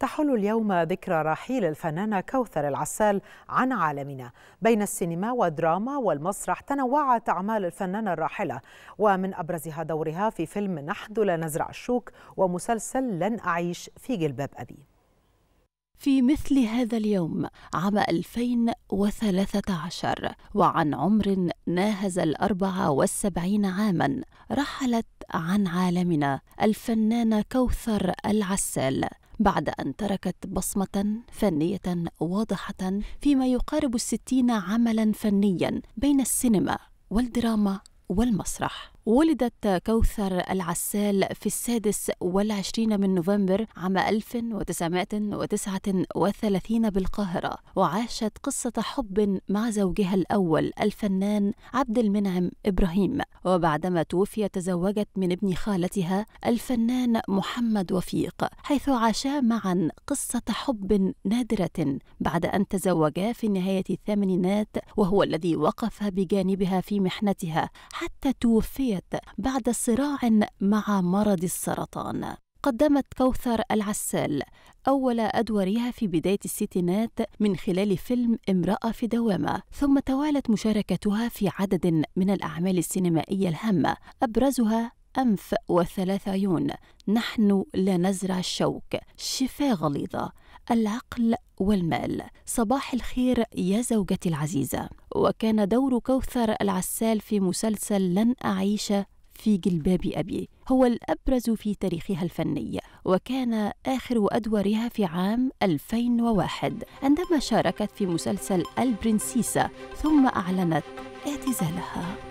تحل اليوم ذكرى رحيل الفنانة كوثر العسال عن عالمنا بين السينما والدراما والمسرح تنوعت أعمال الفنانة الراحلة ومن أبرزها دورها في فيلم نحن لا نزرع الشوك ومسلسل لن أعيش في جلباب أبي في مثل هذا اليوم عام 2013 وعن عمر ناهز الأربعة والسبعين عاما رحلت عن عالمنا الفنانة كوثر العسال بعد أن تركت بصمة فنية واضحة فيما يقارب الستين عملا فنيا بين السينما والدراما والمسرح ولدت كوثر العسال في السادس والعشرين من نوفمبر عام 1939 بالقاهرة وعاشت قصة حب مع زوجها الأول الفنان عبد المنعم إبراهيم وبعدما توفي تزوجت من ابن خالتها الفنان محمد وفيق حيث عاشا معا قصة حب نادرة بعد أن تزوجا في نهاية الثمانينات وهو الذي وقف بجانبها في محنتها حتى توفيت بعد صراع مع مرض السرطان قدمت كوثر العسال أول أدوارها في بداية الستينات من خلال فيلم امرأة في دوامة، ثم توالت مشاركتها في عدد من الأعمال السينمائية الهامة، أبرزها أنف وثلاث عيون، نحن لا نزرع الشوك، شفاء غليظة، العقل والمال صباح الخير يا زوجتي العزيزة وكان دور كوثر العسال في مسلسل لن أعيش في جلباب أبي هو الأبرز في تاريخها الفني وكان آخر أدوارها في عام 2001 عندما شاركت في مسلسل البرنسيسة ثم أعلنت اعتزالها